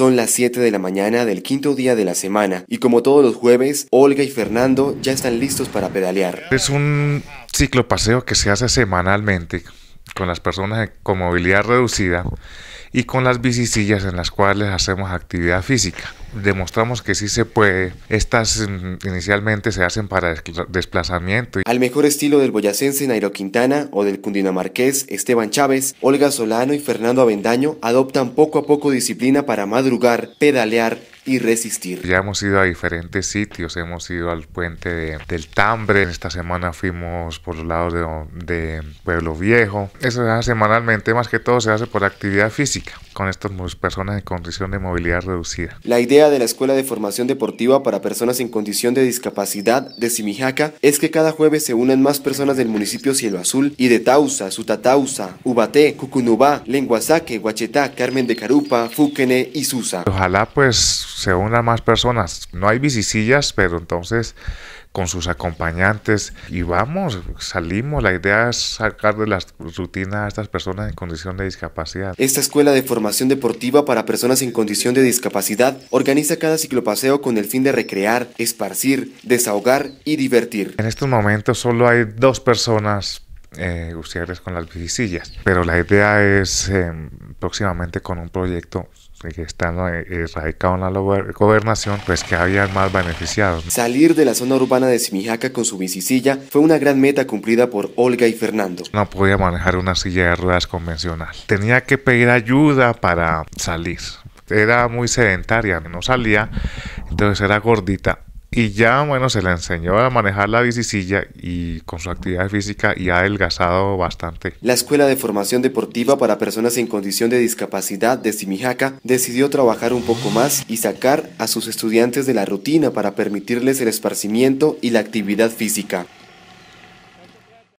Son las 7 de la mañana del quinto día de la semana y como todos los jueves, Olga y Fernando ya están listos para pedalear. Es un ciclopaseo que se hace semanalmente con las personas con movilidad reducida y con las bicicillas en las cuales hacemos actividad física. Demostramos que sí se puede. Estas mm, inicialmente se hacen para desplazamiento. Al mejor estilo del boyacense Nairo Quintana o del cundinamarqués Esteban Chávez, Olga Solano y Fernando Avendaño adoptan poco a poco disciplina para madrugar, pedalear, y resistir. Ya hemos ido a diferentes sitios, hemos ido al puente del Tambre, esta semana fuimos por los lados de, Pueblo Viejo. Eso se hace semanalmente, más que todo se hace por actividad física con estas personas en condición de movilidad reducida. La idea de la Escuela de Formación Deportiva para Personas en Condición de Discapacidad de Simijaca es que cada jueves se unen más personas del municipio Cielo Azul y de Tausa, Sutatausa, Ubaté, Cucunubá, Lenguazaque, Guachetá, Carmen de Carupa, Fúquene y Susa. Ojalá pues se unan más personas. No hay bicicillas, pero entonces con sus acompañantes y vamos, salimos. La idea es sacar de las rutinas a estas personas en condición de discapacidad. Esta escuela de formación deportiva para personas en condición de discapacidad organiza cada ciclopaseo con el fin de recrear, esparcir, desahogar y divertir. En estos momentos solo hay dos personas eh, con las bicicillas. Pero la idea es em, próximamente con un proyecto eh, que está eh, radicado en la gobernación, pues que había más beneficiados. Salir de la zona urbana de Simijaca con su bicicilla fue una gran meta cumplida por Olga y Fernando. No podía manejar una silla de ruedas convencional. Tenía que pedir ayuda para salir. Era muy sedentaria, no salía, entonces era gordita y ya, bueno, se le enseñó a manejar la bicicilla y con su actividad física y ha adelgazado bastante. La Escuela de Formación Deportiva para Personas en Condición de Discapacidad de Simijaca decidió trabajar un poco más y sacar a sus estudiantes de la rutina para permitirles el esparcimiento y la actividad física.